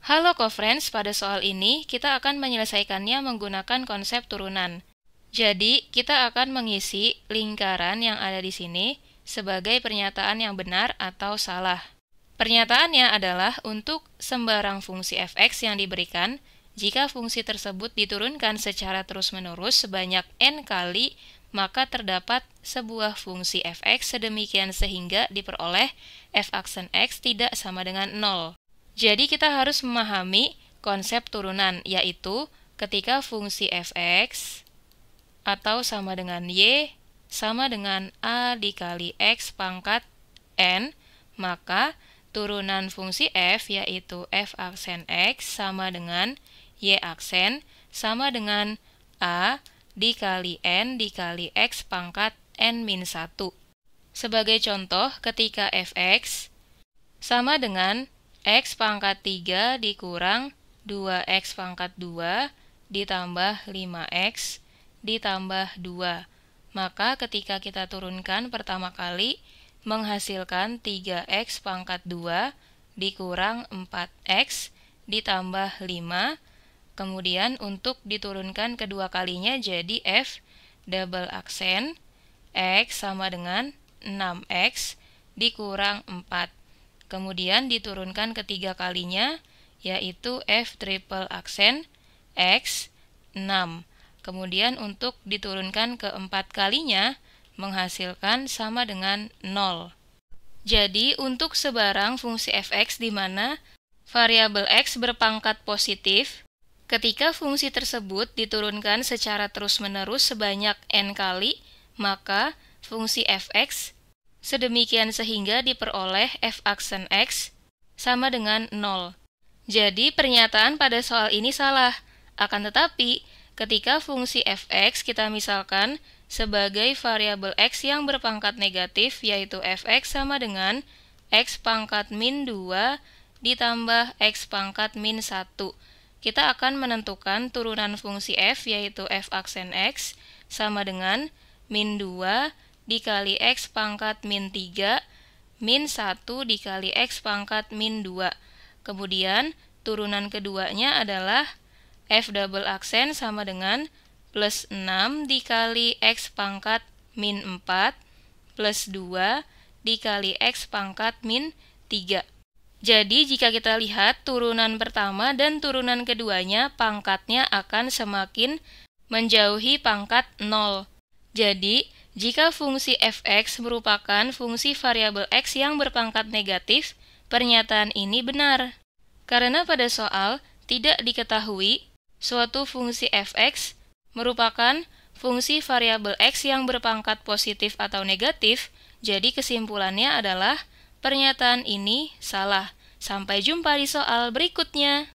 Halo co-friends, pada soal ini kita akan menyelesaikannya menggunakan konsep turunan. Jadi, kita akan mengisi lingkaran yang ada di sini sebagai pernyataan yang benar atau salah. Pernyataannya adalah untuk sembarang fungsi fx yang diberikan, jika fungsi tersebut diturunkan secara terus-menerus sebanyak n kali, maka terdapat sebuah fungsi fx sedemikian sehingga diperoleh f aksen x tidak sama dengan 0. Jadi kita harus memahami konsep turunan, yaitu ketika fungsi fx atau sama dengan y sama dengan a dikali x pangkat n, maka turunan fungsi f yaitu f aksen x sama dengan y aksen sama dengan a dikali n dikali x pangkat n min 1. Sebagai contoh, ketika fx sama dengan X pangkat 3 dikurang 2X pangkat 2 ditambah 5X ditambah 2. Maka ketika kita turunkan pertama kali menghasilkan 3X pangkat 2 dikurang 4X ditambah 5 Kemudian untuk diturunkan kedua kalinya jadi F double aksen X sama dengan 6X dikurang 4 Kemudian diturunkan ketiga kalinya, yaitu F triple aksen X 6. Kemudian untuk diturunkan keempat kalinya menghasilkan sama dengan 0. Jadi untuk sebarang fungsi fx di mana variabel x berpangkat positif, ketika fungsi tersebut diturunkan secara terus-menerus sebanyak n kali, maka fungsi fx Sedemikian sehingga diperoleh f aksen x sama dengan 0. Jadi pernyataan pada soal ini salah. Akan tetapi, ketika fungsi fx kita misalkan sebagai variabel x yang berpangkat negatif yaitu fx sama dengan x pangkat min 2 ditambah x pangkat min 1. Kita akan menentukan turunan fungsi f yaitu f aksen x sama dengan min 2 dikali X pangkat min 3, min 1 dikali X pangkat min 2. Kemudian, turunan keduanya adalah F double aksen sama dengan plus 6 dikali X pangkat min 4 plus 2 dikali X pangkat min 3. Jadi, jika kita lihat turunan pertama dan turunan keduanya, pangkatnya akan semakin menjauhi pangkat 0. Jadi, jika fungsi fx merupakan fungsi variabel x yang berpangkat negatif, pernyataan ini benar. Karena pada soal tidak diketahui suatu fungsi fx merupakan fungsi variabel x yang berpangkat positif atau negatif, jadi kesimpulannya adalah pernyataan ini salah. Sampai jumpa di soal berikutnya.